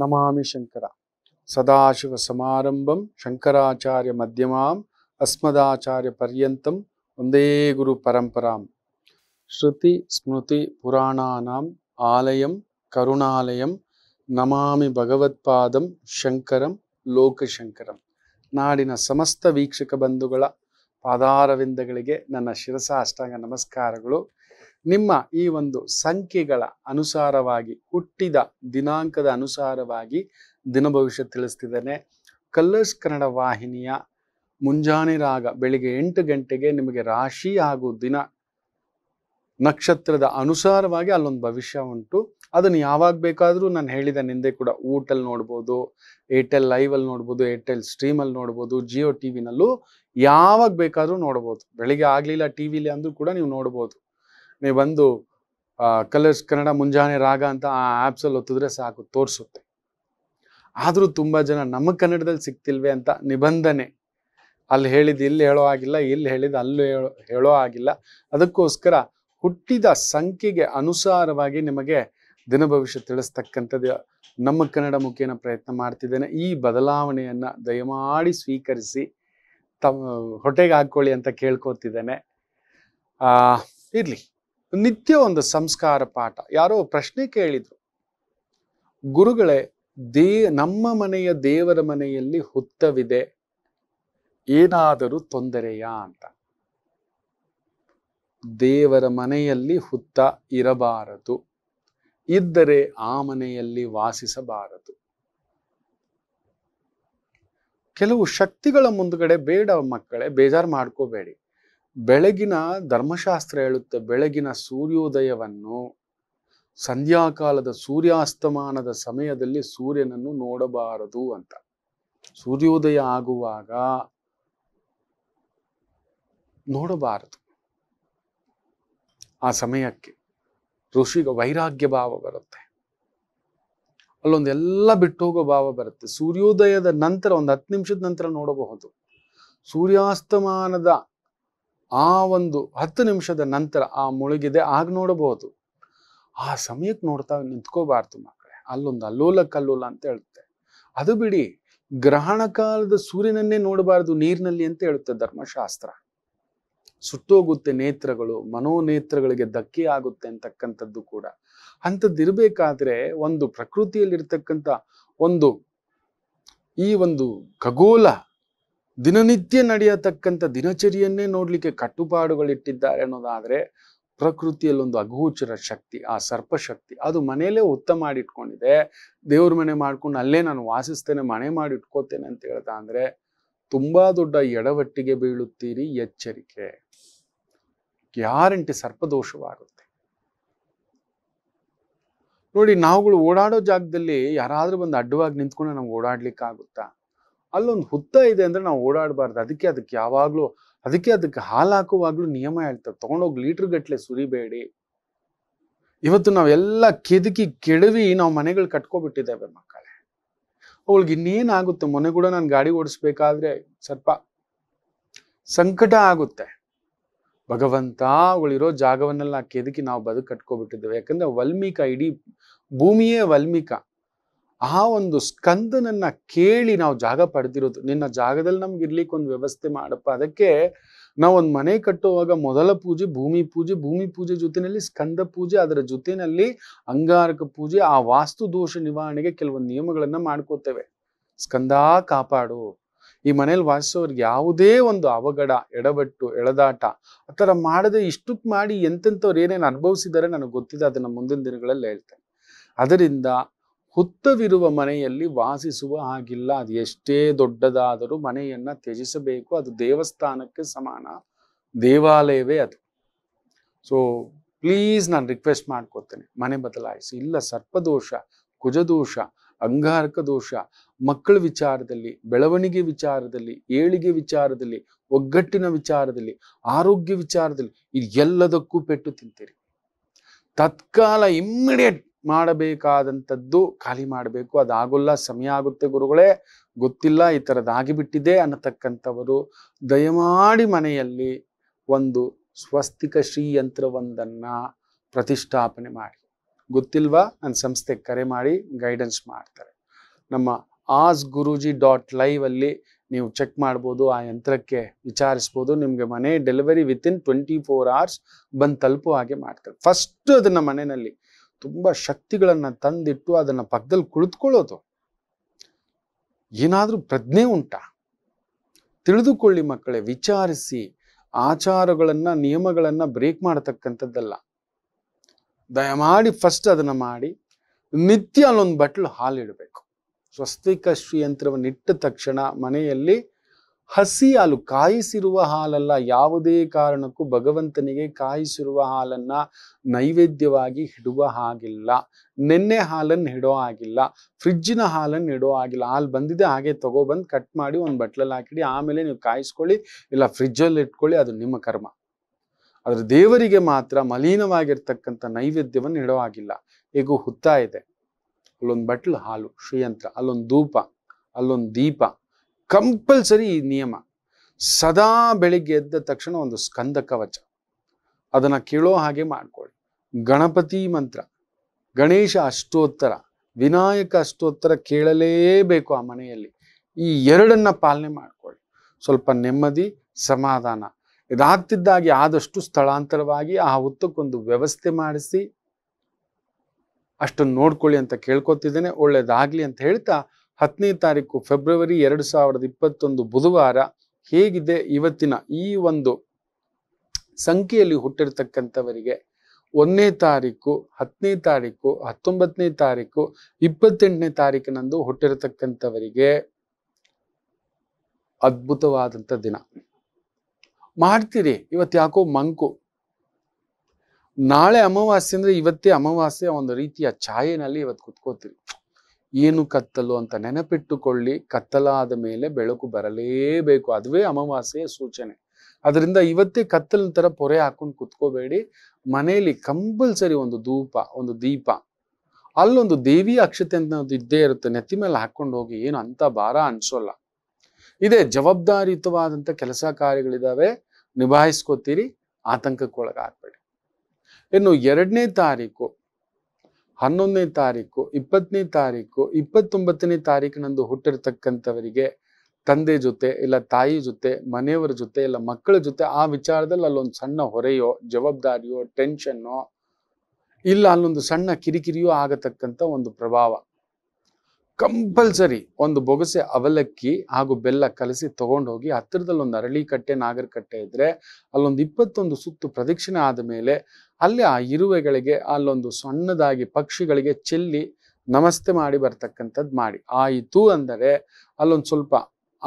ನಮಾಮಿ ಶಂಕರ ಸದಾಶಿವ ಸಮಾರಂಭಂ ಶಂಕರಾಚಾರ್ಯ ಮಧ್ಯಮಾಂ ಅಸ್ಮದಾಚಾರ್ಯ ಪರ್ಯಂತಂ ಒಂದೇ ಗುರು ಪರಂಪರಾಂ ಶ್ರುತಿ ಸ್ಮೃತಿ ಪುರಾಣಾನಾಂ ಆಲಯಂ ಕರುಣಾಲಯಂ ನಮಾಮಿ ಭಗವತ್ಪಾದಂ ಶಂಕರಂ ಲೋಕಶಂಕರಂ ನಾಡಿನ ಸಮಸ್ತ ವೀಕ್ಷಕ ಬಂಧುಗಳ ಪಾದಾರವಿಂದಗಳಿಗೆ ನನ್ನ ಶಿರಸ ಅಷ್ಟಾಂಗ ನಮಸ್ಕಾರಗಳು ನಿಮ್ಮ ಈ ಒಂದು ಸಂಖ್ಯೆಗಳ ಅನುಸಾರವಾಗಿ ಹುಟ್ಟಿದ ದಿನಾಂಕದ ಅನುಸಾರವಾಗಿ ದಿನ ಭವಿಷ್ಯ ತಿಳಿಸ್ತಿದ್ದೇನೆ ಕಲ್ಲರ್ಸ್ ಕನ್ನಡ ವಾಹಿನಿಯ ಮುಂಜಾನೆ ರಾಗ ಬೆಳಿಗ್ಗೆ ಎಂಟು ಗಂಟೆಗೆ ನಿಮಗೆ ರಾಶಿ ಹಾಗೂ ದಿನ ನಕ್ಷತ್ರದ ಅನುಸಾರವಾಗಿ ಅಲ್ಲೊಂದು ಭವಿಷ್ಯ ಉಂಟು ಅದನ್ನು ಯಾವಾಗ ಬೇಕಾದರೂ ನಾನು ಹೇಳಿದ ನಿಂದೆ ಕೂಡ ಊಟಲ್ಲಿ ನೋಡ್ಬೋದು ಏರ್ಟೆಲ್ ಲೈವಲ್ಲಿ ನೋಡ್ಬೋದು ಏರ್ಟೆಲ್ ಸ್ಟ್ರೀಮಲ್ಲಿ ನೋಡ್ಬೋದು ಜಿಯೋ ಟಿ ವಿನಲ್ಲೂ ಯಾವಾಗ ಬೇಕಾದರೂ ನೋಡ್ಬೋದು ಬೆಳಿಗ್ಗೆ ಆಗಲಿಲ್ಲ ಟಿ ವಿಲಿ ಅಂದರೂ ಕೂಡ ನೀವು ನೋಡ್ಬೋದು ನೀವು ಬಂದು ಕಲರ್ಸ್ ಕನ್ನಡ ಮುಂಜಾನೆ ರಾಗ ಅಂತ ಆ ಆ್ಯಪ್ಸಲ್ಲಿ ಒತ್ತಿದ್ರೆ ಸಾಕು ತೋರಿಸುತ್ತೆ ಆದರೂ ತುಂಬ ಜನ ನಮ್ಮ ಕನ್ನಡದಲ್ಲಿ ಸಿಗ್ತಿಲ್ವೇ ಅಂತ ನಿಬಂಧನೆ ಅಲ್ಲಿ ಹೇಳಿದ ಇಲ್ಲಿ ಹೇಳೋ ಆಗಿಲ್ಲ ಇಲ್ಲಿ ಹೇಳಿದ ಅಲ್ಲೂ ಹೇಳೋ ಹೇಳೋ ಆಗಿಲ್ಲ ಅದಕ್ಕೋಸ್ಕರ ಹುಟ್ಟಿದ ಸಂಖ್ಯೆಗೆ ಅನುಸಾರವಾಗಿ ನಿಮಗೆ ದಿನ ಭವಿಷ್ಯ ತಿಳಿಸ್ತಕ್ಕಂಥದ್ದು ನಮ್ಮ ಕನ್ನಡ ಮುಖೇನ ಪ್ರಯತ್ನ ಮಾಡ್ತಿದ್ದೇನೆ ಈ ಬದಲಾವಣೆಯನ್ನು ದಯಮಾಡಿ ಸ್ವೀಕರಿಸಿ ತಮ್ಮ ಹೊಟ್ಟೆಗೆ ಹಾಕ್ಕೊಳ್ಳಿ ಅಂತ ಕೇಳ್ಕೊತಿದ್ದೇನೆ ಇರಲಿ ನಿತ್ಯ ಒಂದು ಸಂಸ್ಕಾರ ಪಾಠ ಯಾರೋ ಪ್ರಶ್ನೆ ಕೇಳಿದ್ರು ಗುರುಗಳೇ ದೇ ನಮ್ಮ ಮನೆಯ ದೇವರ ಮನೆಯಲ್ಲಿ ಹುತ್ತವಿದೆ ಏನಾದರೂ ತೊಂದರೆಯಾ ಅಂತ ದೇವರ ಮನೆಯಲ್ಲಿ ಹುತ್ತ ಇರಬಾರದು ಇದ್ದರೆ ಆ ಮನೆಯಲ್ಲಿ ವಾಸಿಸಬಾರದು ಕೆಲವು ಶಕ್ತಿಗಳ ಮುಂದ್ಗಡೆ ಬೇಡ ಮಕ್ಕಳೇ ಬೇಜಾರು ಮಾಡ್ಕೋಬೇಡಿ ಬೆಳಗಿನ ಧರ್ಮಶಾಸ್ತ್ರ ಹೇಳುತ್ತೆ ಬೆಳಗಿನ ಸೂರ್ಯೋದಯವನ್ನು ಸಂಧ್ಯಾಕಾಲದ ಸೂರ್ಯಾಸ್ತಮಾನದ ಸಮಯದಲ್ಲಿ ಸೂರ್ಯನನ್ನು ನೋಡಬಾರದು ಅಂತ ಸೂರ್ಯೋದಯ ಆಗುವಾಗ ನೋಡಬಾರದು ಆ ಸಮಯಕ್ಕೆ ಋಷಿಗ ವೈರಾಗ್ಯ ಭಾವ ಬರುತ್ತೆ ಅಲ್ಲೊಂದೆಲ್ಲ ಬಿಟ್ಟೋಗೋ ಭಾವ ಬರುತ್ತೆ ಸೂರ್ಯೋದಯದ ನಂತರ ಒಂದು ಹತ್ತು ನಿಮಿಷದ ನಂತರ ನೋಡಬಹುದು ಸೂರ್ಯಾಸ್ತಮಾನದ ಆ ಒಂದು ಹತ್ತು ನಿಮಿಷದ ನಂತರ ಆ ಮುಳುಗಿದೆ ಆಗ ನೋಡಬಹುದು ಆ ಸಮಯಕ್ಕೆ ನೋಡ್ತಾ ನಿಂತ್ಕೋಬಾರ್ದು ಮಕ್ಕಳೆ ಅಲ್ಲೊಂದು ಅಲ್ಲೋಲ ಕಲ್ಲೋಲ ಅಂತ ಹೇಳುತ್ತೆ ಅದು ಬಿಡಿ ಗ್ರಹಣ ಕಾಲದ ಸೂರ್ಯನನ್ನೇ ನೋಡಬಾರದು ನೀರಿನಲ್ಲಿ ಅಂತ ಹೇಳುತ್ತೆ ಧರ್ಮಶಾಸ್ತ್ರ ಸುಟ್ಟೋಗುತ್ತೆ ನೇತ್ರಗಳು ಮನೋನೇತ್ರಗಳಿಗೆ ಧಕ್ಕೆ ಆಗುತ್ತೆ ಅಂತಕ್ಕಂಥದ್ದು ಕೂಡ ಅಂಥದ್ದಿರಬೇಕಾದ್ರೆ ಒಂದು ಪ್ರಕೃತಿಯಲ್ಲಿರ್ತಕ್ಕಂಥ ಒಂದು ಈ ಒಂದು ಖಗೋಲ ದಿನನಿತ್ಯ ನಡೆಯತಕ್ಕಂಥ ದಿನಚರಿಯನ್ನೇ ನೋಡಲಿಕ್ಕೆ ಕಟ್ಟುಪಾಡುಗಳಿಟ್ಟಿದ್ದಾರೆ ಅನ್ನೋದಾದರೆ ಪ್ರಕೃತಿಯಲ್ಲೊಂದು ಅಗೋಚರ ಶಕ್ತಿ ಆ ಸರ್ಪಶಕ್ತಿ ಅದು ಮನೆಯಲ್ಲೇ ಒತ್ತ ಮಾಡಿಟ್ಕೊಂಡಿದೆ ದೇವ್ರ ಮನೆ ಮಾಡ್ಕೊಂಡು ಅಲ್ಲೇ ನಾನು ವಾಸಿಸ್ತೇನೆ ಮನೆ ಮಾಡಿ ಇಟ್ಕೋತೇನೆ ಅಂತ ಹೇಳ್ತಾ ಅಂದರೆ ತುಂಬ ದೊಡ್ಡ ಎಡವಟ್ಟಿಗೆ ಬೀಳುತ್ತೀರಿ ಎಚ್ಚರಿಕೆ ಗ್ಯಾರಂಟಿ ಸರ್ಪದೋಷವಾಗುತ್ತೆ ನೋಡಿ ನಾವುಗಳು ಓಡಾಡೋ ಜಾಗದಲ್ಲಿ ಯಾರಾದರೂ ಬಂದು ಅಡ್ಡವಾಗಿ ನಿಂತ್ಕೊಂಡು ನಾವು ಓಡಾಡ್ಲಿಕ್ಕಾಗುತ್ತಾ ಅಲ್ಲೊಂದು ಹುತ್ತ ಇದೆ ಅಂದ್ರೆ ನಾವು ಓಡಾಡಬಾರ್ದು ಅದಕ್ಕೆ ಅದಕ್ಕೆ ಯಾವಾಗಲೂ ಅದಕ್ಕೆ ಅದಕ್ಕೆ ಹಾಲು ಹಾಕುವಾಗ್ಲೂ ನಿಯಮ ಹೇಳ್ತಾರೆ ತೊಗೊಂಡೋಗಿ ಲೀಟರ್ ಸುರಿಬೇಡಿ ಇವತ್ತು ನಾವೆಲ್ಲ ಕೆದಕಿ ಕೆಡವಿ ನಾವು ಮನೆಗಳು ಕಟ್ಕೊಬಿಟ್ಟಿದ್ದೇವೆ ಮಕ್ಕಳೇ ಅವಳಿಗೆ ಇನ್ನೇನಾಗುತ್ತೆ ಮೊನೆ ಕೂಡ ನಾನು ಗಾಡಿ ಓಡಿಸ್ಬೇಕಾದ್ರೆ ಸ್ವಲ್ಪ ಸಂಕಟ ಆಗುತ್ತೆ ಭಗವಂತ ಅವಳಿರೋ ಜಾಗವನ್ನೆಲ್ಲ ಕೆದಕಿ ನಾವು ಬದುಕು ಕಟ್ಕೊಬಿಟ್ಟಿದ್ದೇವೆ ಯಾಕಂದ್ರೆ ವಲ್ಮೀಕ ಇಡೀ ಭೂಮಿಯೇ ವಲ್ಮೀಕ ಆ ಒಂದು ಸ್ಕಂದನನ್ನ ಕೇಳಿ ನಾವು ಜಾಗ ಪಡೆದಿರೋದು ನಿನ್ನ ಜಾಗದಲ್ಲಿ ನಮ್ಗೆ ಇರ್ಲಿಕ್ಕೆ ಒಂದು ವ್ಯವಸ್ಥೆ ಮಾಡಪ್ಪ ಅದಕ್ಕೆ ನಾವು ಒಂದು ಮನೆ ಕಟ್ಟುವಾಗ ಮೊದಲ ಪೂಜೆ ಭೂಮಿ ಪೂಜೆ ಭೂಮಿ ಪೂಜೆ ಜೊತೆಯಲ್ಲಿ ಸ್ಕಂದ ಪೂಜೆ ಅದರ ಜೊತೆಯಲ್ಲಿ ಅಂಗಾರಕ ಪೂಜೆ ಆ ವಾಸ್ತು ದೋಷ ನಿವಾರಣೆಗೆ ಕೆಲವೊಂದು ನಿಯಮಗಳನ್ನ ಮಾಡ್ಕೋತೇವೆ ಸ್ಕಂದ ಕಾಪಾಡು ಈ ಮನೇಲಿ ವಾಸಿಸೋರ್ಗೆ ಯಾವುದೇ ಒಂದು ಅವಘಡ ಎಡಬಟ್ಟು ಎಳದಾಟ ಆ ಥರ ಮಾಡದೆ ಇಷ್ಟಕ್ಕೆ ಮಾಡಿ ಎಂತೆಂಥವ್ರು ಏನೇನು ಅನುಭವಿಸಿದ್ದಾರೆ ನನಗೆ ಗೊತ್ತಿದೆ ಅದನ್ನು ಮುಂದಿನ ದಿನಗಳಲ್ಲಿ ಹೇಳ್ತೇನೆ ಅದರಿಂದ ಹುತ್ತವಿರುವ ಮನೆಯಲ್ಲಿ ವಾಸಿಸುವ ಹಾಗಿಲ್ಲ ಅದು ಎಷ್ಟೇ ದೊಡ್ಡದಾದರೂ ಮನೆಯನ್ನ ತ್ಯಜಿಸಬೇಕು ಅದು ದೇವಸ್ಥಾನಕ್ಕೆ ಸಮಾನ ದೇವಾಲಯವೇ ಅದು ಸೊ ಪ್ಲೀಸ್ ನಾನು ರಿಕ್ವೆಸ್ಟ್ ಮಾಡ್ಕೋತೇನೆ ಮನೆ ಬದಲಾಯಿಸಿ ಇಲ್ಲ ಸರ್ಪದೋಷ ಕುಜದೋಷ ಅಂಗಾರಕ ದೋಷ ಮಕ್ಕಳ ವಿಚಾರದಲ್ಲಿ ಬೆಳವಣಿಗೆ ವಿಚಾರದಲ್ಲಿ ಏಳಿಗೆ ವಿಚಾರದಲ್ಲಿ ಒಗ್ಗಟ್ಟಿನ ವಿಚಾರದಲ್ಲಿ ಆರೋಗ್ಯ ವಿಚಾರದಲ್ಲಿ ಇದು ಎಲ್ಲದಕ್ಕೂ ಪೆಟ್ಟು ತಿಂತೀರಿ ತತ್ಕಾಲ ಇಮ್ಮಿಡಿಯೇಟ್ ಮಾಡಬೇಕಾದಂಥದ್ದು ಖಾಲಿ ಮಾಡಬೇಕು ಅದಾಗಲ್ಲ ಸಮಯ ಆಗುತ್ತೆ ಗುರುಗಳೇ ಗೊತ್ತಿಲ್ಲ ಈ ಥರದ್ದಾಗಿಬಿಟ್ಟಿದೆ ಅನ್ನತಕ್ಕಂಥವರು ದಯಮಾಡಿ ಮನೆಯಲ್ಲಿ ಒಂದು ಸ್ವಸ್ತಿಕ ಶ್ರೀಯಂತ್ರವೊಂದನ್ನು ಪ್ರತಿಷ್ಠಾಪನೆ ಮಾಡಿ ಗೊತ್ತಿಲ್ವಾ ನನ್ನ ಸಂಸ್ಥೆಗೆ ಕರೆ ಮಾಡಿ ಗೈಡೆನ್ಸ್ ಮಾಡ್ತಾರೆ ನಮ್ಮ ಆಸ್ ಗುರುಜಿ ಡಾಟ್ ಲೈವಲ್ಲಿ ನೀವು ಚೆಕ್ ಮಾಡ್ಬೋದು ಆ ಯಂತ್ರಕ್ಕೆ ವಿಚಾರಿಸ್ಬೋದು ನಿಮಗೆ ಮನೆ delivery within twenty four hours ಬಂದು ತಲುಪುವ ಹಾಗೆ ಮಾಡ್ತಾರೆ ಫಸ್ಟ್ ಅದನ್ನು ಮನೆಯಲ್ಲಿ ತುಂಬ ಶಕ್ತಿಗಳನ್ನು ತಂದಿಟ್ಟು ಅದನ್ನ ಪಕ್ಕದಲ್ಲಿ ಕುಳಿತುಕೊಳ್ಳೋದು ಏನಾದರೂ ಪ್ರಜ್ಞೆ ಉಂಟ ತಿಳಿದುಕೊಳ್ಳಿ ಮಕ್ಕಳೇ ವಿಚಾರಿಸಿ ಆಚಾರಗಳನ್ನು ನಿಯಮಗಳನ್ನು ಬ್ರೇಕ್ ಮಾಡತಕ್ಕಂಥದ್ದಲ್ಲ ದಯಮಾಡಿ ಫಸ್ಟ್ ಅದನ್ನ ಮಾಡಿ ನಿತ್ಯ ಅಲ್ಲೊಂದು ಬಟ್ಲು ಹಾಲಿಡಬೇಕು ಸ್ವಸ್ತಿಕ ಶ್ರೀಯಂತ್ರವನ್ನು ಇಟ್ಟ ತಕ್ಷಣ ಮನೆಯಲ್ಲಿ ಹಸಿ ಹಾಲು ಕಾಯಿಸಿರುವ ಹಾಲಲ್ಲ ಯಾವುದೇ ಕಾರಣಕ್ಕೂ ಭಗವಂತನಿಗೆ ಕಾಯಿಸಿರುವ ಹಾಲನ್ನ ನೈವೇದ್ಯವಾಗಿ ಹಿಡುವ ಹಾಗಿಲ್ಲ ನೆನ್ನೆ ಹಾಲನ್ನು ಹಿಡೋ ಆಗಿಲ್ಲ ಫ್ರಿಜ್ಜಿನ ಹಾಲನ್ನು ಇಡೋ ಆಗಿಲ್ಲ ಹಾಲು ಬಂದಿದೆ ಹಾಗೆ ತಗೊಬಂದು ಕಟ್ ಮಾಡಿ ಒಂದು ಬಟ್ಲಲ್ಲಿ ಹಾಕಿಡಿ ಆಮೇಲೆ ನೀವು ಕಾಯಿಸ್ಕೊಳ್ಳಿ ಇಲ್ಲ ಫ್ರಿಜ್ಜಲ್ಲಿ ಇಟ್ಕೊಳ್ಳಿ ಅದು ನಿಮ್ಮ ಕರ್ಮ ಆದರೆ ದೇವರಿಗೆ ಮಾತ್ರ ಮಲೀನವಾಗಿರ್ತಕ್ಕಂಥ ನೈವೇದ್ಯವನ್ನು ಇಡೋ ಆಗಿಲ್ಲ ಹೇಗೂ ಹುತ್ತಾ ಇದೆ ಅಲ್ಲೊಂದು ಬಟ್ಲು ಹಾಲು ಶ್ರೀಯಂತ್ರ ಅಲ್ಲೊಂದು ಧೂಪ ಅಲ್ಲೊಂದು ದೀಪ ಕಂಪಲ್ಸರಿ ಈ ನಿಯಮ ಸದಾ ಬೆಳಿಗ್ಗೆ ಎದ್ದ ತಕ್ಷಣ ಒಂದು ಸ್ಕಂದ ಕವಚ ಅದನ್ನ ಕೇಳೋ ಹಾಗೆ ಮಾಡ್ಕೊಳ್ಳಿ ಗಣಪತಿ ಮಂತ್ರ ಗಣೇಶ ಅಷ್ಟೋತ್ತರ ವಿನಾಯಕ ಅಷ್ಟೋತ್ತರ ಕೇಳಲೇಬೇಕು ಆ ಮನೆಯಲ್ಲಿ ಈ ಎರಡನ್ನ ಪಾಲನೆ ಮಾಡ್ಕೊಳ್ಳಿ ಸ್ವಲ್ಪ ನೆಮ್ಮದಿ ಸಮಾಧಾನ ಇದಾಗ್ತಿದ್ದಾಗಿ ಆದಷ್ಟು ಸ್ಥಳಾಂತರವಾಗಿ ಆ ಹುತ್ತಕ್ಕೊಂದು ವ್ಯವಸ್ಥೆ ಮಾಡಿಸಿ ಅಷ್ಟನ್ನು ನೋಡ್ಕೊಳ್ಳಿ ಅಂತ ಕೇಳ್ಕೊತಿದ್ದೇನೆ ಒಳ್ಳೇದಾಗಲಿ ಅಂತ ಹೇಳ್ತಾ ಹತ್ತನೇ ತಾರೀಕು ಫೆಬ್ರವರಿ ಎರಡು ಸಾವಿರದ ಇಪ್ಪತ್ತೊಂದು ಬುಧವಾರ ಹೇಗಿದೆ ಇವತ್ತಿನ ಈ ಒಂದು ಸಂಖ್ಯೆಯಲ್ಲಿ ಹುಟ್ಟಿರ್ತಕ್ಕಂಥವರಿಗೆ ಒಂದನೇ ತಾರೀಕು ಹತ್ತನೇ ತಾರೀಕು ಹತ್ತೊಂಬತ್ತನೇ ತಾರೀಕು ಇಪ್ಪತ್ತೆಂಟನೇ ತಾರೀಕಿನಂದು ಹುಟ್ಟಿರತಕ್ಕಂಥವರಿಗೆ ಅದ್ಭುತವಾದಂಥ ದಿನ ಮಾಡ್ತೀರಿ ಇವತ್ತು ಯಾಕೋ ಮಂಕು ನಾಳೆ ಅಮಾವಾಸ್ಯೆ ಅಂದರೆ ಇವತ್ತೇ ಅಮಾವಾಸ್ಯೆ ಒಂದು ರೀತಿಯ ಛಾಯೆನಲ್ಲಿ ಇವತ್ತು ಕುತ್ಕೋತೀರಿ ಏನು ಕತ್ತಲು ಅಂತ ನೆನಪಿಟ್ಟುಕೊಳ್ಳಿ ಕತ್ತಲಾದ ಮೇಲೆ ಬೆಳಕು ಬರಲೇಬೇಕು ಅದುವೇ ಅಮಾವಾಸ್ಯೆಯ ಸೂಚನೆ ಅದರಿಂದ ಇವತ್ತೇ ಕತ್ತಲಿನ ತರ ಪೊರೆ ಹಾಕೊಂಡು ಕುತ್ಕೋಬೇಡಿ ಮನೆಯಲ್ಲಿ ಕಂಪಲ್ಸರಿ ಒಂದು ಧೂಪ ಒಂದು ದೀಪ ಅಲ್ಲೊಂದು ದೇವಿ ಅಕ್ಷತೆ ಅಂತ ಇದ್ದೇ ಇರುತ್ತೆ ನೆತ್ತಿ ಮೇಲೆ ಹಾಕೊಂಡು ಹೋಗಿ ಏನು ಅಂತ ಭಾರ ಅನ್ಸೋಲ್ಲ ಇದೇ ಜವಾಬ್ದಾರಿಯುತವಾದಂಥ ಕೆಲಸ ಕಾರ್ಯಗಳಿದಾವೆ ನಿಭಾಯಿಸ್ಕೋತೀರಿ ಆತಂಕಕ್ಕೊಳಗಾಗಬೇಡಿ ಇನ್ನು ಎರಡನೇ ತಾರೀಕು ಹನ್ನೊಂದನೇ ತಾರೀಕು ಇಪ್ಪತ್ತನೇ ತಾರೀಕು ಇಪ್ಪತ್ತೊಂಬತ್ತನೇ ತಾರೀಕಿನಂದು ಹುಟ್ಟಿರ್ತಕ್ಕಂಥವರಿಗೆ ತಂದೆ ಜೊತೆ ಇಲ್ಲ ತಾಯಿ ಜೊತೆ ಮನೆಯವರ ಜೊತೆ ಇಲ್ಲ ಮಕ್ಕಳ ಜೊತೆ ಆ ವಿಚಾರದಲ್ಲಿ ಅಲ್ಲೊಂದು ಸಣ್ಣ ಹೊರೆಯೋ ಜವಾಬ್ದಾರಿಯೋ ಟೆನ್ಷನ್ನೋ ಇಲ್ಲ ಅಲ್ಲೊಂದು ಸಣ್ಣ ಕಿರಿಕಿರಿಯೋ ಆಗತಕ್ಕಂಥ ಒಂದು ಪ್ರಭಾವ ಕಂಪಲ್ಸರಿ ಒಂದು ಬೊಗಸೆ ಅವಲಕ್ಕಿ ಹಾಗೂ ಬೆಲ್ಲ ಕಲಸಿ ತಗೊಂಡೋಗಿ ಹತ್ತಿರದಲ್ಲಿ ಒಂದು ಅರಳಿ ಕಟ್ಟೆ ನಾಗರಕಟ್ಟೆ ಇದ್ದರೆ ಅಲ್ಲೊಂದು ಇಪ್ಪತ್ತೊಂದು ಸುತ್ತು ಪ್ರದಕ್ಷಿಣೆ ಆದ ಮೇಲೆ ಅಲ್ಲಿ ಆ ಇರುವೆಗಳಿಗೆ ಅಲ್ಲೊಂದು ಸಣ್ಣದಾಗಿ ಪಕ್ಷಿಗಳಿಗೆ ಚೆಲ್ಲಿ ನಮಸ್ತೆ ಮಾಡಿ ಬರ್ತಕ್ಕಂಥದ್ದು ಮಾಡಿ ಆಯಿತು ಅಂದರೆ ಅಲ್ಲೊಂದು ಸ್ವಲ್ಪ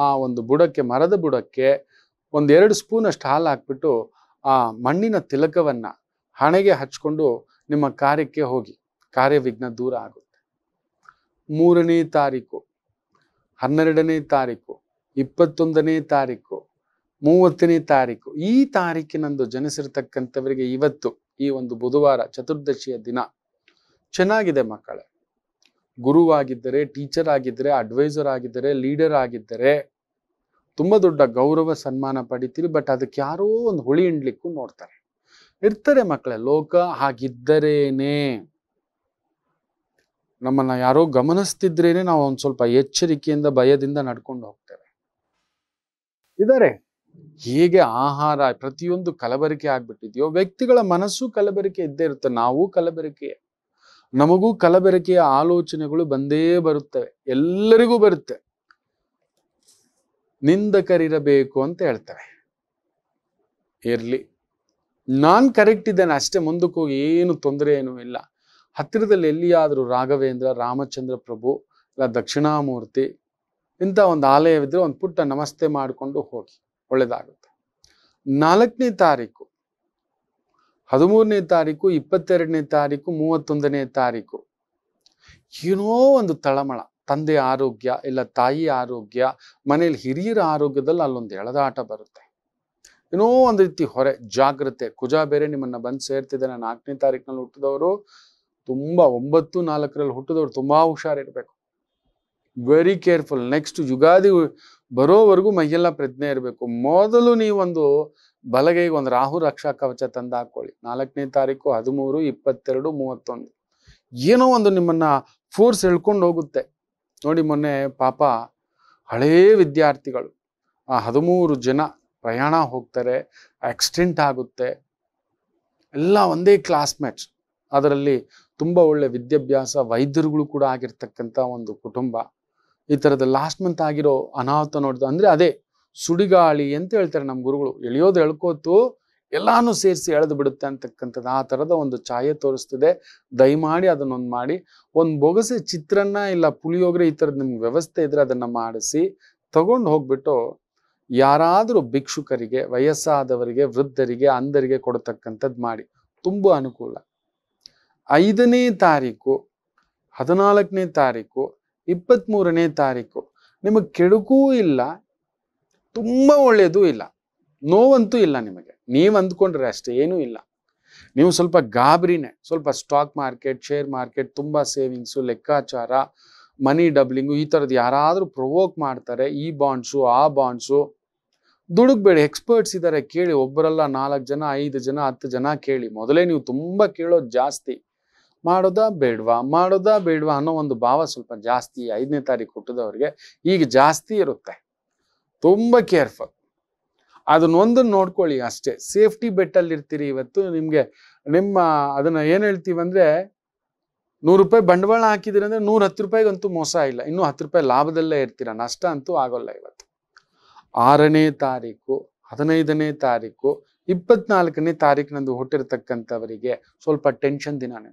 ಆ ಒಂದು ಬುಡಕ್ಕೆ ಮರದ ಬುಡಕ್ಕೆ ಒಂದೆರಡು ಸ್ಪೂನಷ್ಟು ಹಾಲು ಹಾಕ್ಬಿಟ್ಟು ಆ ಮಣ್ಣಿನ ತಿಲಕವನ್ನು ಹಣೆಗೆ ಹಚ್ಕೊಂಡು ನಿಮ್ಮ ಕಾರ್ಯಕ್ಕೆ ಹೋಗಿ ಕಾರ್ಯವಿಘ್ನ ದೂರ ಆಗುತ್ತೆ ಮೂರನೇ ತಾರೀಕು ಹನ್ನೆರಡನೇ ತಾರೀಕು ಇಪ್ಪತ್ತೊಂದನೇ ತಾರೀಕು ಮೂವತ್ತನೇ ತಾರೀಕು ಈ ತಾರೀಕಿನಂದು ಜನಿಸಿರ್ತಕ್ಕಂಥವರಿಗೆ ಇವತ್ತು ಈ ಒಂದು ಬುಧವಾರ ಚತುರ್ದಶಿಯ ದಿನ ಚೆನ್ನಾಗಿದೆ ಮಕ್ಕಳೇ ಗುರುವಾಗಿದ್ದರೆ ಟೀಚರ್ ಆಗಿದ್ದರೆ ಅಡ್ವೈಸರ್ ಆಗಿದ್ದರೆ ಲೀಡರ್ ಆಗಿದ್ದರೆ ತುಂಬ ದೊಡ್ಡ ಗೌರವ ಸನ್ಮಾನ ಪಡಿತೀರಿ ಬಟ್ ಅದಕ್ಕೆ ಯಾರೋ ಒಂದು ಹುಳಿ ಹಿಂಡ್ಲಿಕ್ಕೂ ನೋಡ್ತಾರೆ ಇರ್ತಾರೆ ಮಕ್ಕಳೇ ಲೋಕ ಹಾಗಿದ್ದರೇನೆ ನಮ್ಮನ್ನ ಯಾರೋ ಗಮನಿಸ್ತಿದ್ರೇನೆ ನಾವು ಒಂದು ಸ್ವಲ್ಪ ಎಚ್ಚರಿಕೆಯಿಂದ ಭಯದಿಂದ ನಡ್ಕೊಂಡು ಹೋಗ್ತೇವೆ ಇದಾರೆ ಹೇಗೆ ಆಹಾರ ಪ್ರತಿಯೊಂದು ಕಲಬೆರಕೆ ಆಗ್ಬಿಟ್ಟಿದೆಯೋ ವ್ಯಕ್ತಿಗಳ ಮನಸ್ಸು ಕಲಬೆರಕೆ ಇದ್ದೇ ಇರುತ್ತೆ ನಾವು ಕಲಬೆರಕೆ ನಮಗೂ ಕಲಬೆರಕೆಯ ಆಲೋಚನೆಗಳು ಬಂದೇ ಬರುತ್ತವೆ ಎಲ್ಲರಿಗೂ ಬರುತ್ತೆ ನಿಂದಕರಿರಬೇಕು ಅಂತ ಹೇಳ್ತೇವೆ ಇರ್ಲಿ ನಾನ್ ಕರೆಕ್ಟ್ ಇದ್ದೇನೆ ಅಷ್ಟೇ ಮುಂದಕ್ಕೆ ಹೋಗಿ ಏನು ತೊಂದರೆ ಏನೂ ಇಲ್ಲ ಹತ್ತಿರದಲ್ಲಿ ಎಲ್ಲಿಯಾದರೂ ರಾಘವೇಂದ್ರ ರಾಮಚಂದ್ರ ಪ್ರಭು ಇಲ್ಲ ದಕ್ಷಿಣಾಮೂರ್ತಿ ಇಂಥ ಒಂದು ಆಲಯವಿದ್ರೆ ಒಂದು ಪುಟ್ಟ ನಮಸ್ತೆ ಮಾಡಿಕೊಂಡು ಹೋಗಿ ಒಳ್ಳೆಯದಾಗುತ್ತೆ ನಾಲ್ಕನೇ ತಾರೀಕು ಹದಿಮೂರನೇ ತಾರೀಕು ಇಪ್ಪತ್ತೆರಡನೇ ತಾರೀಕು ಮೂವತ್ತೊಂದನೇ ತಾರೀಕು ಏನೋ ಒಂದು ತಳಮಳ ತಂದೆ ಆರೋಗ್ಯ ಇಲ್ಲ ತಾಯಿ ಆರೋಗ್ಯ ಮನೆಯಲ್ಲಿ ಹಿರಿಯರ ಆರೋಗ್ಯದಲ್ಲಿ ಅಲ್ಲೊಂದು ಎಳೆದಾಟ ಬರುತ್ತೆ ಏನೋ ಒಂದು ರೀತಿ ಹೊರೆ ಜಾಗ್ರತೆ ಕುಜಾ ಬೇರೆ ನಿಮ್ಮನ್ನ ಬಂದು ಸೇರ್ತಿದೆ ನಾನು ನಾಲ್ಕನೇ ತಾರೀಕಿನಲ್ಲಿ ಹುಟ್ಟಿದವರು ತುಂಬಾ ಒಂಬತ್ತು ನಾಲ್ಕರಲ್ಲಿ ಹುಟ್ಟಿದವ್ರು ತುಂಬಾ ಹುಷಾರಿರ್ಬೇಕು ವೆರಿ ಕೇರ್ಫುಲ್ ನೆಕ್ಸ್ಟ್ ಯುಗಾದಿ ಬರೋವರೆಗೂ ಮೈಯೆಲ್ಲ ಪ್ರಜ್ಞೆ ಇರಬೇಕು ಮೊದಲು ನೀವೊಂದು ಬಲಗೈಗೆ ಒಂದು ರಾಹು ರಕ್ಷಾ ಕವಚ ತಂದು ಹಾಕೊಳ್ಳಿ ನಾಲ್ಕನೇ ತಾರೀಕು ಹದಿಮೂರು ಇಪ್ಪತ್ತೆರಡು ಮೂವತ್ತೊಂದು ಏನೋ ಒಂದು ನಿಮ್ಮನ್ನ ಫೋರ್ಸ್ ಎಳ್ಕೊಂಡು ಹೋಗುತ್ತೆ ನೋಡಿ ಮೊನ್ನೆ ಪಾಪ ಹಳೇ ವಿದ್ಯಾರ್ಥಿಗಳು ಆ ಹದಿಮೂರು ಜನ ಪ್ರಯಾಣ ಹೋಗ್ತಾರೆ ಆಕ್ಸಿಡೆಂಟ್ ಆಗುತ್ತೆ ಎಲ್ಲ ಒಂದೇ ಕ್ಲಾಸ್ಮೇಟ್ಸ್ ಅದರಲ್ಲಿ ತುಂಬ ಒಳ್ಳೆ ವಿದ್ಯಾಭ್ಯಾಸ ವೈದ್ಯರುಗಳು ಕೂಡ ಆಗಿರ್ತಕ್ಕಂಥ ಒಂದು ಕುಟುಂಬ ಈ ಥರದ ಲಾಸ್ಟ್ ಮಂತ್ ಆಗಿರೋ ಅನಾಹುತ ನೋಡಿದ ಅಂದರೆ ಅದೇ ಸುಡಿಗಾಳಿ ಅಂತ ಹೇಳ್ತಾರೆ ನಮ್ಮ ಗುರುಗಳು ಎಳೆಯೋದು ಎಳ್ಕೋತು ಎಲ್ಲಾನು ಸೇರಿಸಿ ಎಳೆದು ಬಿಡುತ್ತೆ ಅಂತಕ್ಕಂಥದ್ದು ಆ ಥರದ ಒಂದು ಛಾಯೆ ತೋರಿಸ್ತಿದೆ ದಯಮಾಡಿ ಅದನ್ನೊಂದು ಮಾಡಿ ಒಂದು ಬೊಗಸೆ ಚಿತ್ರನ್ನ ಇಲ್ಲ ಪುಳಿಯೋಗರೆ ಈ ತರದ ನಿಮ್ಗೆ ವ್ಯವಸ್ಥೆ ಇದ್ರೆ ಅದನ್ನು ಮಾಡಿಸಿ ತಗೊಂಡು ಹೋಗ್ಬಿಟ್ಟು ಯಾರಾದರೂ ಭಿಕ್ಷುಕರಿಗೆ ವಯಸ್ಸಾದವರಿಗೆ ವೃದ್ಧರಿಗೆ ಅಂಧರಿಗೆ ಕೊಡತಕ್ಕಂಥದ್ದು ಮಾಡಿ ತುಂಬ ಅನುಕೂಲ ಐದನೇ ತಾರೀಕು ಹದಿನಾಲ್ಕನೇ ತಾರೀಕು ಮೂರನೇ ತಾರೀಕು ನಿಮಗೆ ಕೆಡುಕೂ ಇಲ್ಲ ತುಂಬ ಒಳ್ಳೆಯದೂ ಇಲ್ಲ ನೋವಂತೂ ಇಲ್ಲ ನಿಮಗೆ ನೀವು ಅಂದ್ಕೊಂಡ್ರೆ ಅಷ್ಟೇ ಏನೂ ಇಲ್ಲ ನೀವು ಸ್ವಲ್ಪ ಗಾಬರಿನೇ ಸ್ವಲ್ಪ ಸ್ಟಾಕ್ ಮಾರ್ಕೆಟ್ ಶೇರ್ ಮಾರ್ಕೆಟ್ ತುಂಬ ಸೇವಿಂಗ್ಸು ಲೆಕ್ಕಾಚಾರ ಮನಿ ಡಬ್ಲಿಂಗು ಈ ಥರದ್ದು ಯಾರಾದರೂ ಪ್ರೊವೋಕ್ ಮಾಡ್ತಾರೆ ಈ ಬಾಂಡ್ಸು ಆ ಬಾಂಡ್ಸು ದುಡುಕ್ಬೇಡಿ ಎಕ್ಸ್ಪರ್ಟ್ಸ್ ಇದ್ದಾರೆ ಕೇಳಿ ಒಬ್ಬರಲ್ಲ ನಾಲ್ಕು ಜನ ಐದು ಜನ ಹತ್ತು ಜನ ಕೇಳಿ ಮೊದಲೇ ನೀವು ತುಂಬ ಕೇಳೋದು ಜಾಸ್ತಿ ಮಾಡೋದಾ ಬೇಡ್ವಾ ಮಾಡೋದಾ ಬೇಡ್ವಾ ಅನ್ನೋ ಒಂದು ಭಾವ ಸ್ವಲ್ಪ ಜಾಸ್ತಿ ಐದನೇ ತಾರೀಕು ಹುಟ್ಟಿದವ್ರಿಗೆ ಈಗ ಜಾಸ್ತಿ ಇರುತ್ತೆ ತುಂಬ ಕೇರ್ಫುಲ್ ಅದನ್ನೊಂದು ನೋಡ್ಕೊಳ್ಳಿ ಅಷ್ಟೇ ಸೇಫ್ಟಿ ಬೆಟ್ಟಲ್ಲಿ ಇರ್ತೀರಿ ಇವತ್ತು ನಿಮಗೆ ನಿಮ್ಮ ಅದನ್ನು ಏನು ಹೇಳ್ತೀವಂದರೆ ನೂರು ರೂಪಾಯಿ ಬಂಡವಾಳ ಹಾಕಿದ್ರೆ ಅಂದ್ರೆ ನೂರ್ ಹತ್ತು ರೂಪಾಯಿಗಂತೂ ಮೋಸ ಇಲ್ಲ ಇನ್ನೂ ಹತ್ತು ರೂಪಾಯಿ ಲಾಭದಲ್ಲೇ ಇರ್ತೀರ ನಷ್ಟ ಅಂತೂ ಆಗೋಲ್ಲ ಇವತ್ತು ಆರನೇ ತಾರೀಕು ಹದಿನೈದನೇ ತಾರೀಕು ಇಪ್ಪತ್ನಾಲ್ಕನೇ ತಾರೀಕಿನಂದು ಹುಟ್ಟಿರ್ತಕ್ಕಂಥವರಿಗೆ ಸ್ವಲ್ಪ ಟೆನ್ಷನ್ ದಿನನೇ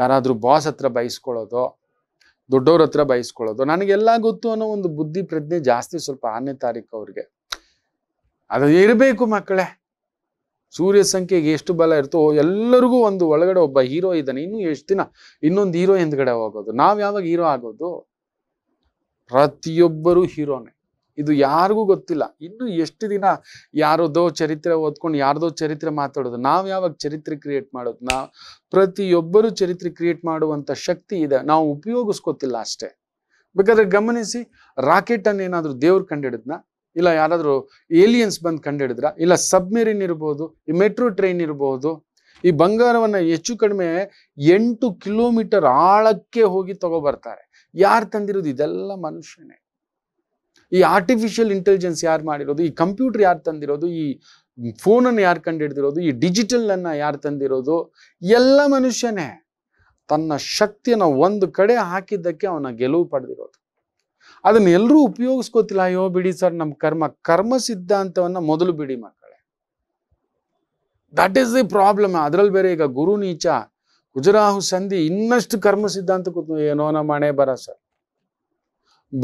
ಯಾರಾದರೂ ಬಾಸ್ ಹತ್ರ ಬಯಸ್ಕೊಳ್ಳೋದು ದೊಡ್ಡವ್ರ ಹತ್ರ ಬಯಸ್ಕೊಳ್ಳೋದು ನನಗೆಲ್ಲ ಗೊತ್ತು ಅನ್ನೋ ಒಂದು ಬುದ್ಧಿ ಪ್ರಜ್ಞೆ ಜಾಸ್ತಿ ಸ್ವಲ್ಪ ಆರನೇ ತಾರೀಕು ಅವ್ರಿಗೆ ಅದು ಇರಬೇಕು ಮಕ್ಕಳೇ ಸೂರ್ಯ ಸಂಖ್ಯೆಗೆ ಎಷ್ಟು ಬಲ ಇರ್ತೋ ಎಲ್ಲರಿಗೂ ಒಂದು ಒಳಗಡೆ ಒಬ್ಬ ಹೀರೋ ಇದ್ದಾನೆ ಇನ್ನೂ ಎಷ್ಟು ದಿನ ಇನ್ನೊಂದು ಹೀರೋ ಹಿಂದ್ಗಡೆ ಹೋಗೋದು ನಾವು ಯಾವಾಗ ಹೀರೋ ಆಗೋದು ಪ್ರತಿಯೊಬ್ಬರೂ ಹೀರೋನೇ ಇದು ಯಾರಿಗೂ ಗೊತ್ತಿಲ್ಲ ಇನ್ನು ಎಷ್ಟು ದಿನ ಯಾರದೋ ಚರಿತ್ರೆ ಓದ್ಕೊಂಡು ಯಾರ್ದೋ ಚರಿತ್ರೆ ಮಾತಾಡೋದು ನಾವು ಯಾವಾಗ ಚರಿತ್ರೆ ಕ್ರಿಯೇಟ್ ಮಾಡೋದು ನಾವು ಪ್ರತಿಯೊಬ್ಬರು ಚರಿತ್ರೆ ಕ್ರಿಯೇಟ್ ಮಾಡುವಂಥ ಶಕ್ತಿ ಇದೆ ನಾವು ಉಪಯೋಗಿಸ್ಕೊತಿಲ್ಲ ಅಷ್ಟೇ ಬೇಕಾದ್ರೆ ಗಮನಿಸಿ ರಾಕೆಟ್ ಅನ್ನು ಏನಾದರೂ ದೇವ್ರು ಕಂಡಿಡಿದ್ನ ಇಲ್ಲ ಯಾರಾದರೂ ಏಲಿಯನ್ಸ್ ಬಂದು ಕಂಡಿಡಿದ್ರ ಇಲ್ಲ ಸಬ್ಮೆರಿನ್ ಇರ್ಬೋದು ಈ ಮೆಟ್ರೋ ಟ್ರೈನ್ ಇರಬಹುದು ಈ ಬಂಗಾರವನ್ನ ಹೆಚ್ಚು ಕಡಿಮೆ ಎಂಟು ಕಿಲೋಮೀಟರ್ ಆಳಕ್ಕೆ ಹೋಗಿ ತಗೋಬರ್ತಾರೆ ಯಾರು ತಂದಿರೋದು ಇದೆಲ್ಲ ಮನುಷ್ಯನೇ ಈ ಆರ್ಟಿಫಿಷಿಯಲ್ ಇಂಟೆಲಿಜೆನ್ಸ್ ಯಾರು ಮಾಡಿರೋದು ಈ ಕಂಪ್ಯೂಟರ್ ಯಾರು ತಂದಿರೋದು ಈ ಫೋನನ್ನು ಯಾರು ಕಂಡುಹಿಡಿದಿರೋದು ಈ ಡಿಜಿಟಲ್ ಅನ್ನ ಯಾರು ತಂದಿರೋದು ಎಲ್ಲ ಮನುಷ್ಯನೇ ತನ್ನ ಶಕ್ತಿಯನ್ನು ಒಂದು ಕಡೆ ಹಾಕಿದ್ದಕ್ಕೆ ಅವನ ಗೆಲುವು ಪಡೆದಿರೋದು ಅದನ್ನ ಎಲ್ಲರೂ ಉಪಯೋಗಿಸ್ಕೋತಿಲ್ಲ ಅಯ್ಯೋ ಬಿಡಿ ಸರ್ ನಮ್ಮ ಕರ್ಮ ಕರ್ಮ ಸಿದ್ಧಾಂತವನ್ನ ಮೊದಲು ಬಿಡಿ ಮಕ್ಕಳೇ ದಟ್ ಈಸ್ ದಿ ಪ್ರಾಬ್ಲಮ್ ಅದರಲ್ಲಿ ಬೇರೆ ಈಗ ಗುರು ನೀಚ ಗುಜರಾಹು ಸಂಧಿ ಇನ್ನಷ್ಟು ಕರ್ಮ ಸಿದ್ಧಾಂತ ಕೂತು ಏನೋ ನಮ್ಮ ಮನೆ ಬರ ಸರ್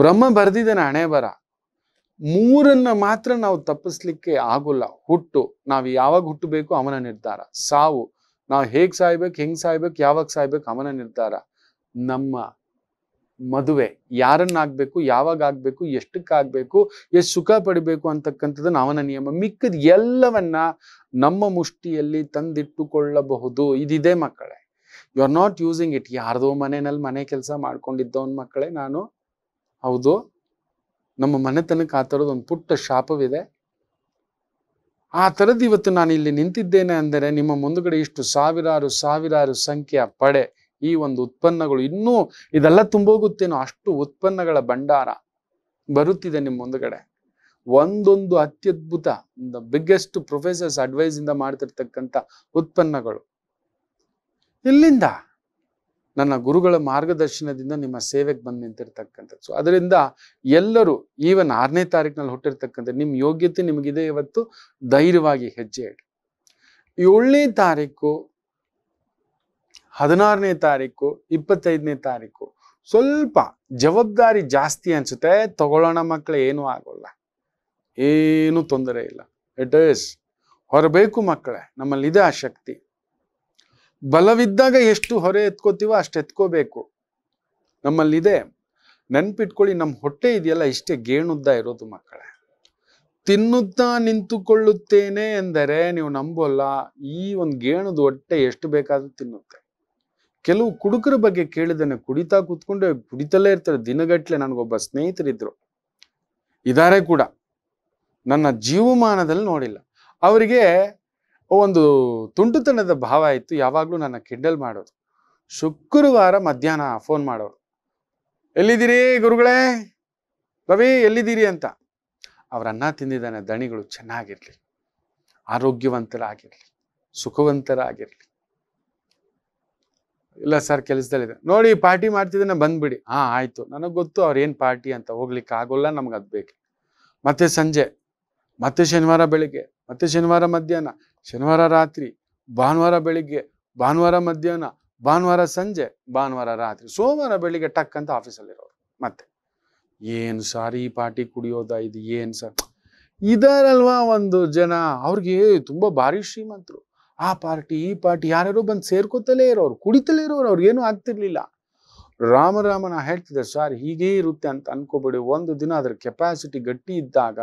ಬ್ರಹ್ಮ ಬರೆದಿದ್ದಾನೆ ಹಣೆ ಬರ ಮೂರನ್ನ ಮಾತ್ರ ನಾವು ತಪ್ಪಿಸ್ಲಿಕ್ಕೆ ಆಗೋಲ್ಲ ಹುಟ್ಟು ನಾವು ಯಾವಾಗ ಹುಟ್ಟಬೇಕು ಅವನ ನಿರ್ಧಾರ ಸಾವು ನಾವು ಹೇಗ್ ಸಾಯ್ಬೇಕು ಹೆಂಗ್ ಸಾಯ್ಬೇಕು ಯಾವಾಗ ಸಾಯ್ಬೇಕು ಅವನ ನಿರ್ಧಾರ ನಮ್ಮ ಮದುವೆ ಯಾರನ್ನಾಗ್ಬೇಕು ಯಾವಾಗ ಆಗ್ಬೇಕು ಎಷ್ಟಕ್ಕಾಗ್ಬೇಕು ಎಷ್ಟು ಸುಖ ಪಡಿಬೇಕು ಅಂತಕ್ಕಂಥದ್ದನ್ನ ಅವನ ನಿಯಮ ಮಿಕ್ಕದ್ ಎಲ್ಲವನ್ನ ನಮ್ಮ ಮುಷ್ಟಿಯಲ್ಲಿ ತಂದಿಟ್ಟುಕೊಳ್ಳಬಹುದು ಇದಿದೆ ಮಕ್ಕಳೇ you are not using it ಯಾರ್ದೋ ಮನೆಯಲ್ಲಿ ಮನೆ ಕೆಲಸ ಮಾಡ್ಕೊಂಡಿದ್ದವನ್ ಮಕ್ಕಳೇ ನಾನು ಹೌದು ನಮ್ಮ ಮನೆತನಕ್ಕೆ ಆ ಥರದ ಒಂದು ಪುಟ್ಟ ಶಾಪವಿದೆ ಆ ಥರದ ಇವತ್ತು ನಾನು ಇಲ್ಲಿ ನಿಂತಿದ್ದೇನೆ ಅಂದರೆ ನಿಮ್ಮ ಮುಂದುಗಡೆ ಇಷ್ಟು ಸಾವಿರಾರು ಸಾವಿರಾರು ಸಂಖ್ಯೆಯ ಪಡೆ ಈ ಒಂದು ಉತ್ಪನ್ನಗಳು ಇನ್ನೂ ಇದೆಲ್ಲ ತುಂಬೋಗುತ್ತೇನೋ ಅಷ್ಟು ಉತ್ಪನ್ನಗಳ ಭಂಡಾರ ಬರುತ್ತಿದೆ ನಿಮ್ಮ ಮುಂದುಗಡೆ ಒಂದೊಂದು ಅತ್ಯದ್ಭುತ ದ ಬಿಗ್ಗೆಸ್ಟ್ ಪ್ರೊಫೆಸರ್ಸ್ ಅಡ್ವೈಸ್ ಇಂದ ಮಾಡ್ತಿರ್ತಕ್ಕಂಥ ಉತ್ಪನ್ನಗಳು ಇಲ್ಲಿಂದ ನನ್ನ ಗುರುಗಳ ಮಾರ್ಗದರ್ಶನದಿಂದ ನಿಮ್ಮ ಸೇವೆಗೆ ಬಂದು ನಿಂತಿರ್ತಕ್ಕಂಥದ್ದು ಸೊ ಅದರಿಂದ ಎಲ್ಲರೂ ಈವನ್ ಆರನೇ ತಾರೀಕಿನಲ್ಲಿ ಹುಟ್ಟಿರ್ತಕ್ಕಂಥ ನಿಮ್ಮ ಯೋಗ್ಯತೆ ನಿಮಗಿದೆ ಇವತ್ತು ಧೈರ್ಯವಾಗಿ ಹೆಜ್ಜೆ ಇಡಿ ಏಳನೇ ತಾರೀಕು ಹದಿನಾರನೇ ತಾರೀಕು ಇಪ್ಪತ್ತೈದನೇ ತಾರೀಕು ಸ್ವಲ್ಪ ಜವಾಬ್ದಾರಿ ಜಾಸ್ತಿ ಅನ್ಸುತ್ತೆ ತಗೊಳ್ಳೋಣ ಮಕ್ಕಳು ಏನೂ ಆಗೋಲ್ಲ ಏನೂ ತೊಂದರೆ ಇಲ್ಲ ಇಟ್ ಇಸ್ ಹೊರಬೇಕು ಮಕ್ಕಳೇ ಇದೆ ಆ ಶಕ್ತಿ ಬಲವಿದ್ದಾಗ ಎಷ್ಟು ಹೊರೆ ಎತ್ಕೋತೀವೋ ಅಷ್ಟು ಎತ್ಕೋಬೇಕು ನಮ್ಮಲ್ಲಿದೆ ನೆನ್ಪಿಟ್ಕೊಳ್ಳಿ ನಮ್ಮ ಹೊಟ್ಟೆ ಇದೆಯಲ್ಲ ಇಷ್ಟೇ ಗೇಣುದ್ದ ಇರೋದು ಮಕ್ಕಳೇ ತಿನ್ನುತ್ತಾ ನಿಂತುಕೊಳ್ಳುತ್ತೇನೆ ಎಂದರೆ ನೀವು ನಂಬೋಲ್ಲ ಈ ಒಂದು ಗೇಣುದ ಹೊಟ್ಟೆ ಎಷ್ಟು ಬೇಕಾದ್ರೂ ತಿನ್ನುತ್ತೆ ಕೆಲವು ಕುಡುಕರ ಬಗ್ಗೆ ಕೇಳಿದ್ದೇನೆ ಕುಡಿತಾ ಕೂತ್ಕೊಂಡು ಕುಡಿತಲೇ ಇರ್ತಾರೆ ದಿನಗಟ್ಲೆ ನನಗೊಬ್ಬ ಸ್ನೇಹಿತರಿದ್ರು ಇದಾರೆ ಕೂಡ ನನ್ನ ಜೀವಮಾನದಲ್ಲಿ ನೋಡಿಲ್ಲ ಅವರಿಗೆ ಒಂದು ತುಂಟುತನದ ಭಾವ ಇತ್ತು ಯಾವಾಗಲೂ ನನ್ನ ಕಿಂಡಲ್ ಮಾಡೋದು ಶುಕ್ರವಾರ ಮಧ್ಯಾಹ್ನ ಫೋನ್ ಮಾಡೋರು ಎಲ್ಲಿದ್ದೀರಿ ಗುರುಗಳೇ ರವಿ ಎಲ್ಲಿದ್ದೀರಿ ಅಂತ ಅವ್ರ ಅನ್ನ ತಿಂದಿದ್ದಾನೆ ದಣಿಗಳು ಚೆನ್ನಾಗಿರಲಿ ಆರೋಗ್ಯವಂತರಾಗಿರ್ಲಿ ಸುಖವಂತರಾಗಿರ್ಲಿ ಇಲ್ಲ ಸರ್ ಕೆಲಸದಲ್ಲಿದೆ ನೋಡಿ ಪಾರ್ಟಿ ಮಾಡ್ತಿದ್ದಾನೆ ಬಂದ್ಬಿಡಿ ಹಾ ಆಯ್ತು ನನಗೆ ಗೊತ್ತು ಅವ್ರೇನು ಪಾರ್ಟಿ ಅಂತ ಹೋಗ್ಲಿಕ್ಕೆ ಆಗೋಲ್ಲ ನಮ್ಗೆ ಅದು ಬೇಕು ಮತ್ತೆ ಸಂಜೆ ಮತ್ತೆ ಶನಿವಾರ ಬೆಳಿಗ್ಗೆ ಮತ್ತೆ ಶನಿವಾರ ಮಧ್ಯಾಹ್ನ ಶನಿವಾರ ರಾತ್ರಿ ಭಾನುವಾರ ಬೆಳಿಗ್ಗೆ ಭಾನುವಾರ ಮಧ್ಯಾಹ್ನ ಭಾನುವಾರ ಸಂಜೆ ಭಾನುವಾರ ರಾತ್ರಿ ಸೋಮವಾರ ಬೆಳಿಗ್ಗೆ ಟಕ್ ಅಂತ ಆಫೀಸಲ್ಲಿರೋರು ಮತ್ತೆ ಏನು ಸಾರ್ ಈ ಪಾರ್ಟಿ ಕುಡಿಯೋದ ಇದು ಏನು ಸರ್ ಇದಾರಲ್ವಾ ಒಂದು ಜನ ಅವ್ರಿಗೆ ತುಂಬ ಭಾರಿ ಶ್ರೀಮಂತರು ಆ ಪಾರ್ಟಿ ಈ ಪಾರ್ಟಿ ಯಾರ್ಯಾರೋ ಬಂದು ಸೇರ್ಕೋತಲೇ ಇರೋರು ಕುಡಿತಲೇ ಇರೋರು ಅವ್ರಿಗೇನು ಆಗ್ತಿರ್ಲಿಲ್ಲ ರಾಮರಾಮನ ಹೇಳ್ತಿದ್ದೆ ಸರ್ ಹೀಗೇ ಇರುತ್ತೆ ಅಂತ ಅನ್ಕೋಬೇಡಿ ಒಂದು ದಿನ ಅದ್ರ ಕೆಪಾಸಿಟಿ ಗಟ್ಟಿ ಇದ್ದಾಗ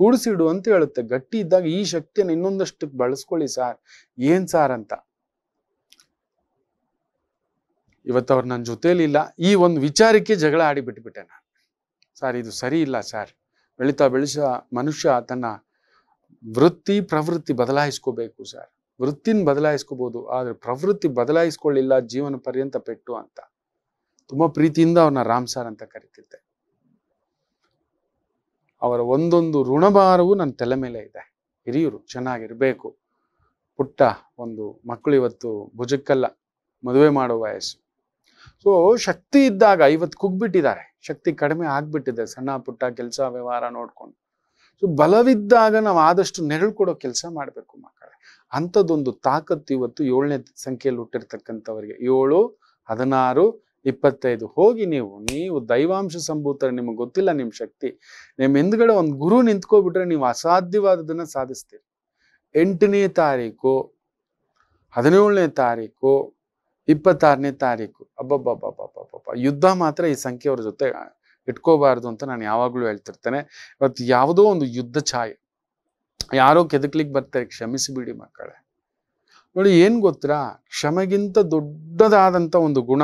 ಕೂಡಿಸಿಡು ಅಂತ ಹೇಳುತ್ತೆ ಗಟ್ಟಿ ಇದ್ದಾಗ ಈ ಶಕ್ತಿಯನ್ನು ಇನ್ನೊಂದಷ್ಟು ಬಳಸ್ಕೊಳ್ಳಿ ಸಾರ್ ಏನ್ ಸಾರ್ ಅಂತ ಇವತ್ತು ಅವ್ರು ನನ್ನ ಇಲ್ಲ ಈ ಒಂದು ವಿಚಾರಕ್ಕೆ ಜಗಳ ಆಡಿ ಬಿಟ್ಬಿಟ್ಟೆ ನಾನು ಸಾರ್ ಇದು ಸರಿ ಇಲ್ಲ ಸಾರ್ ಬೆಳಿತಾ ಬೆಳೆಸ ಮನುಷ್ಯ ತನ್ನ ವೃತ್ತಿ ಪ್ರವೃತ್ತಿ ಬದಲಾಯಿಸ್ಕೋಬೇಕು ಸರ್ ವೃತ್ತಿನ ಬದಲಾಯಿಸ್ಕೋಬಹುದು ಆದ್ರೆ ಪ್ರವೃತ್ತಿ ಬದಲಾಯಿಸ್ಕೊಳ್ಳಿಲ್ಲ ಜೀವನ ಪರ್ಯಂತ ಪೆಟ್ಟು ಅಂತ ತುಂಬಾ ಪ್ರೀತಿಯಿಂದ ಅವ್ರನ್ನ ರಾಮ್ ಸರ್ ಅಂತ ಕರಿತಿದ್ದೆ ಅವರ ಒಂದೊಂದು ಋಣಭಾರವೂ ನನ್ನ ತಲೆ ಮೇಲೆ ಇದೆ ಹಿರಿಯರು ಚೆನ್ನಾಗಿರಬೇಕು ಪುಟ್ಟ ಒಂದು ಮಕ್ಕಳು ಇವತ್ತು ಭುಜಕ್ಕಲ್ಲ ಮದುವೆ ಮಾಡೋ ವಯಸ್ಸು ಸೊ ಶಕ್ತಿ ಇದ್ದಾಗ ಇವತ್ತು ಕುಗ್ಬಿಟ್ಟಿದ್ದಾರೆ ಶಕ್ತಿ ಕಡಿಮೆ ಆಗ್ಬಿಟ್ಟಿದೆ ಸಣ್ಣ ಪುಟ್ಟ ಕೆಲಸ ವ್ಯವಹಾರ ನೋಡ್ಕೊಂಡು ಸೊ ಬಲವಿದ್ದಾಗ ನಾವು ಆದಷ್ಟು ನೆರಳು ಕೊಡೋ ಕೆಲಸ ಮಾಡಬೇಕು ಮಕ್ಕಳೇ ಅಂಥದ್ದೊಂದು ತಾಕತ್ತು ಇವತ್ತು ಏಳನೇ ಸಂಖ್ಯೆಯಲ್ಲಿ ಹುಟ್ಟಿರ್ತಕ್ಕಂಥವ್ರಿಗೆ ಏಳು ಹದಿನಾರು ಇಪ್ಪತ್ತೈದು ಹೋಗಿ ನೀವು ನೀವು ದೈವಾಂಶ ಸಂಭೂತರ ನಿಮಗೆ ಗೊತ್ತಿಲ್ಲ ನಿಮ್ಮ ಶಕ್ತಿ ನಿಮ್ಮ ಹಿಂದ್ಗಡೆ ಒಂದು ಗುರು ನಿಂತ್ಕೋಬಿಟ್ರೆ ನೀವು ಅಸಾಧ್ಯವಾದದನ್ನ ಸಾಧಿಸ್ತೀರಿ ಎಂಟನೇ ತಾರೀಕು ಹದಿನೇಳನೇ ತಾರೀಕು ಇಪ್ಪತ್ತಾರನೇ ತಾರೀಕು ಅಬ್ಬಬ್ಬಬ್ಬಬ್ಬಬ್ಬಬ್ಬ ಯುದ್ಧ ಮಾತ್ರ ಈ ಸಂಖ್ಯೆಯವ್ರ ಜೊತೆ ಇಟ್ಕೋಬಾರ್ದು ಅಂತ ನಾನು ಯಾವಾಗಲೂ ಹೇಳ್ತಿರ್ತೇನೆ ಇವತ್ತು ಯಾವುದೋ ಒಂದು ಯುದ್ಧ ಛಾಯೆ ಯಾರೋ ಕೆದಕ್ಲಿಕ್ಕೆ ಬರ್ತಾರೆ ಕ್ಷಮಿಸಿಬಿಡಿ ಮಕ್ಕಳೇ ನೋಡಿ ಏನು ಗೊತ್ತಾ ಕ್ಷಮೆಗಿಂತ ದೊಡ್ಡದಾದಂಥ ಒಂದು ಗುಣ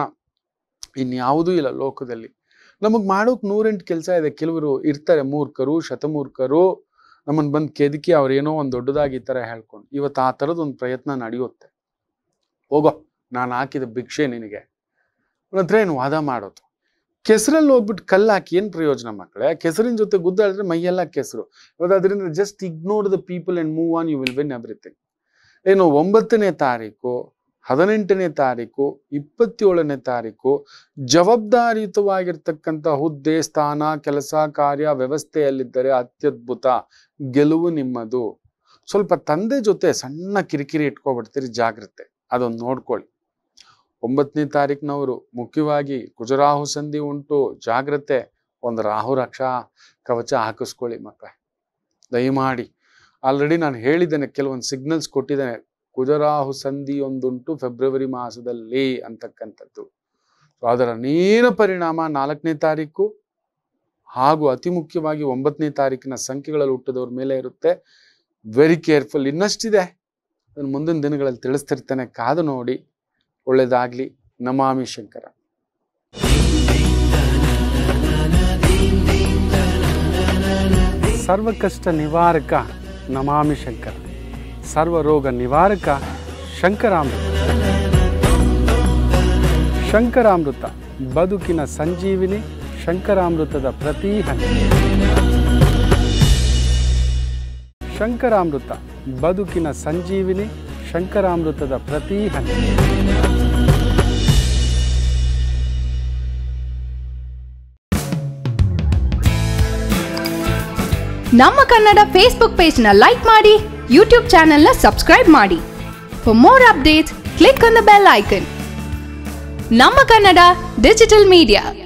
ಇನ್ಯಾವುದೂ ಇಲ್ಲ ಲೋಕದಲ್ಲಿ ನಮಗೆ ಮಾಡೋಕೆ ನೂರೆಂಟು ಕೆಲಸ ಇದೆ ಕೆಲವರು ಇರ್ತಾರೆ ಮೂರ್ಖರು ಶತಮೂರ್ಖರು ನಮ್ಮನ್ನು ಬಂದು ಕೆದಕಿ ಅವ್ರೇನೋ ಒಂದು ದೊಡ್ಡದಾಗಿ ಈ ಥರ ಹೇಳ್ಕೊಂಡು ಇವತ್ತು ಆ ಥರದ್ದು ಪ್ರಯತ್ನ ನಡೆಯುತ್ತೆ ಹೋಗೋ ನಾನು ಹಾಕಿದ ಭಿಕ್ಷೆ ನಿನಗೆ ಹತ್ರ ಏನು ವಾದ ಮಾಡೋದು ಕೆಸರಲ್ಲಿ ಹೋಗ್ಬಿಟ್ಟು ಕಲ್ಲು ಹಾಕಿ ಏನು ಪ್ರಯೋಜನ ಮಕ್ಕಳೇ ಕೆಸರಿನ ಜೊತೆ ಗುದ್ದಾಡಿದ್ರೆ ಮೈಯೆಲ್ಲ ಕೆಸರು ಇವತ್ತು ಅದರಿಂದ just ignore the people and move on you will win everything ಏನು ಒಂಬತ್ತನೇ ತಾರೀಕು ಹದಿನೆಂಟನೇ ತಾರೀಕು ಇಪ್ಪತ್ತೇಳನೇ ತಾರೀಕು ಜವಾಬ್ದಾರಿಯುತವಾಗಿರ್ತಕ್ಕಂಥ ಹುದ್ದೆ ಸ್ಥಾನ ಕೆಲಸ ಕಾರ್ಯ ವ್ಯವಸ್ಥೆಯಲ್ಲಿದ್ದರೆ ಅತ್ಯದ್ಭುತ ಗೆಲುವು ನಿಮ್ಮದು ಸ್ವಲ್ಪ ತಂದೆ ಜೊತೆ ಸಣ್ಣ ಕಿರಿಕಿರಿ ಇಟ್ಕೊಬಿಡ್ತೀರಿ ಜಾಗ್ರತೆ ಅದೊಂದು ನೋಡ್ಕೊಳ್ಳಿ ಒಂಬತ್ತನೇ ತಾರೀಕಿನವರು ಮುಖ್ಯವಾಗಿ ಕುಜರಾಹು ಸಂಧಿ ಉಂಟು ಜಾಗ್ರತೆ ಒಂದು ರಾಹು ರಕ್ಷಾ ಕವಚ ಹಾಕಿಸ್ಕೊಳ್ಳಿ ಮಕ್ಕಳೇ ದಯಮಾಡಿ ಆಲ್ರೆಡಿ ನಾನು ಹೇಳಿದ್ದೇನೆ ಕೆಲವೊಂದು ಸಿಗ್ನಲ್ಸ್ ಕೊಟ್ಟಿದ್ದೇನೆ ಕುಜರಾಹು ಸಂಧಿ ಒಂದುಂಟು ಫೆಬ್ರವರಿ ಮಾಸದಲ್ಲಿ ಅಂತಕ್ಕಂಥದ್ದು ಅದರ ನೇರ ಪರಿಣಾಮ ನಾಲ್ಕನೇ ತಾರೀಕು ಹಾಗೂ ಅತಿ ಮುಖ್ಯವಾಗಿ ಒಂಬತ್ತನೇ ತಾರೀಕಿನ ಸಂಖ್ಯೆಗಳಲ್ಲಿ ಹುಟ್ಟಿದವ್ರ ಮೇಲೆ ಇರುತ್ತೆ ವೆರಿ ಕೇರ್ಫುಲ್ ಇನ್ನಷ್ಟಿದೆ ಅದನ್ನು ಮುಂದಿನ ದಿನಗಳಲ್ಲಿ ತಿಳಿಸ್ತಿರ್ತೇನೆ ಕಾದು ನೋಡಿ ಒಳ್ಳೆಯದಾಗಲಿ ನಮಾಮಿ ಶಂಕರ ಸರ್ವಕಷ್ಟ ನಿವಾರಕ ನಮಾಮಿ ಶಂಕರ ಸರ್ವರೋಗ ನಿವಾರಕ ಶಂಕರಾಮೃತ ಶಂಕರಾಮೃತ ಬದುಕಿನ ಸಂಜೀವಿನಿ ಶಂಕರಾಮೃತದ ಪ್ರತಿ ಹನಿ ಶಂಕರಾಮೃತ ಬದುಕಿನ ಸಂಜೀವಿನಿ ಶಂಕರಾಮೃತದ ಪ್ರತಿ ಹನಿ ನಮ್ಮ ಕನ್ನಡ ಫೇಸ್ಬುಕ್ ಪೇಜ್ನ ಲೈಕ್ ಮಾಡಿ ಯೂಟ್ಯೂಬ್ ಚಾನೆಲ್ನ ಸಬ್ಸ್ಕ್ರೈಬ್ ಮಾಡಿ for more updates click on the bell icon ನಮ್ಮ ಕನ್ನಡ ಡಿಜಿಟಲ್ ಮೀಡಿಯಾ